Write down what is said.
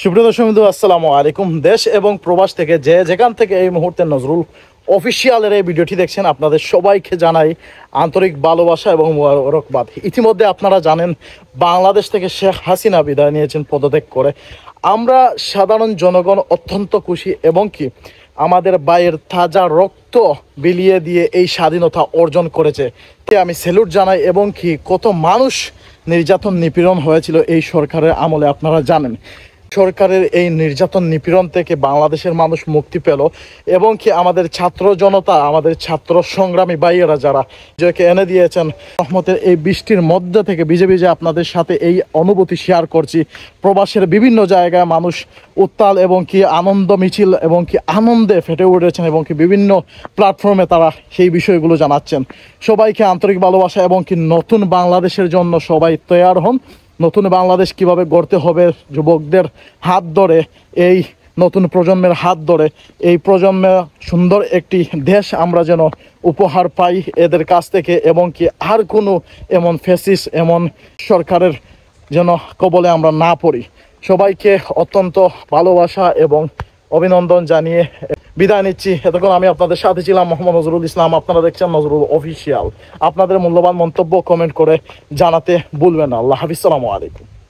সুপ্রিয় দর্শক বিন্দু আসসালামু আলাইকুম দেশ এবং প্রবাস থেকে যে যেখান থেকে এই মুহূর্তে নজরুল অফিসিয়ালের এই ভিডিওটি দেখছেন আপনাদের সবাইকে জানাই আন্তরিক ভালোবাসা এবং মোরকবাদ ইতিমধ্যে আপনারা জানেন বাংলাদেশ থেকে শেখ হাসিনা বিদায় নিয়েছেন পদত্যাগ করে আমরা সাধারণ জনগণ অত্যন্ত খুশি এবং কি আমাদের বাইয়ের তাজা রক্ত বিলিয়ে দিয়ে এই স্বাধীনতা অর্জন করেছে তে আমি সেলুট জানাই এবং কি কত মানুষ নির্যাতন নিপীড়ন হয়েছিল এই সরকারের আমলে আপনারা জানেন সরকারের এই নির্যাতন নিপীড়ন থেকে বাংলাদেশের মানুষ মুক্তি পেল এবং কি আমাদের ছাত্র জনতা আমাদের ছাত্র সংগ্রামী বাইয়েরা যারা যাকে এনে দিয়েছেন রহমতের এই বৃষ্টির মধ্যে থেকে বিজেপি যে আপনাদের সাথে এই অনুভূতি শেয়ার করছি প্রবাসের বিভিন্ন জায়গায় মানুষ উত্তাল এবং কি আনন্দ মিছিল এবং কি আনন্দে ফেটে উঠেছেন এবং কি বিভিন্ন প্ল্যাটফর্মে তারা সেই বিষয়গুলো জানাচ্ছেন সবাইকে আন্তরিক ভালোবাসা এবং কি নতুন বাংলাদেশের জন্য সবাই তৈয়ার হন নতুন বাংলাদেশ কিভাবে গড়তে হবে যুবকদের হাত ধরে এই নতুন প্রজন্মের হাত ধরে এই প্রজন্মে সুন্দর একটি দেশ আমরা যেন উপহার পাই এদের কাছ থেকে এবং কি আর কোনো এমন ফেসিস এমন সরকারের যেন কবলে আমরা না পড়ি সবাইকে অত্যন্ত ভালোবাসা এবং অভিনন্দন জানিয়ে বিদায় নিচ্ছি এতক্ষণ আমি আপনাদের সাথে ছিলাম মোহাম্মদ নজরুল ইসলাম আপনারা দেখছেন নজরুল অফিসিয়াল আপনাদের মূল্যবান মন্তব্য কমেন্ট করে জানাতে ভুলবেন না আল্লাহ হাফিজ সালামু আলাইকুম